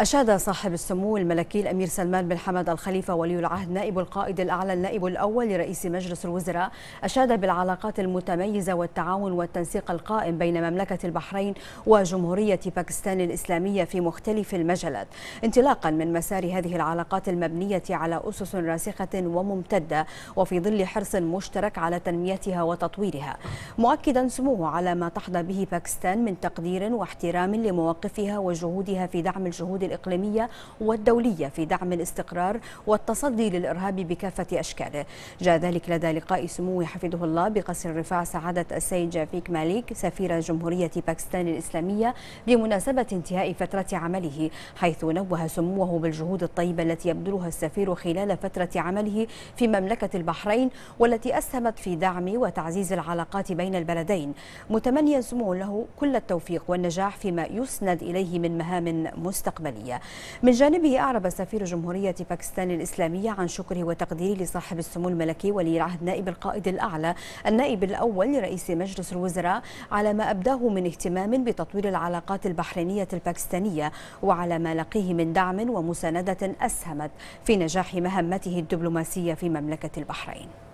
أشاد صاحب السمو الملكي الأمير سلمان بن حمد الخليفة ولي العهد نائب القائد الأعلى النائب الأول لرئيس مجلس الوزراء أشاد بالعلاقات المتميزة والتعاون والتنسيق القائم بين مملكة البحرين وجمهورية باكستان الإسلامية في مختلف المجالات انطلاقا من مسار هذه العلاقات المبنية على أسس راسخة وممتدة وفي ظل حرص مشترك على تنميتها وتطويرها مؤكدا سموه على ما تحظى به باكستان من تقدير واحترام لمواقفها وجهودها في دعم الجهود الإقليمية والدولية في دعم الاستقرار والتصدي للإرهاب بكافة أشكاله جاء ذلك لدى لقاء سمو حفظه الله بقصر الرفاع سعادة السيد جافيك مالك سفير جمهورية باكستان الإسلامية بمناسبة انتهاء فترة عمله حيث نوه سموه بالجهود الطيبة التي يبذلها السفير خلال فترة عمله في مملكة البحرين والتي أسهمت في دعم وتعزيز العلاقات بين البلدين متمنيا سموه له كل التوفيق والنجاح فيما يسند إليه من مهام مستقبلية الإسلامية من جانبه أعرب سفير جمهورية باكستان الإسلامية عن شكره وتقديره لصاحب السمو الملكي ولي العهد نائب القائد الأعلى النائب الأول لرئيس مجلس الوزراء على ما أبداه من اهتمام بتطوير العلاقات البحرينية الباكستانية وعلى ما لقيه من دعم ومساندة أسهمت في نجاح مهمته الدبلوماسية في مملكة البحرين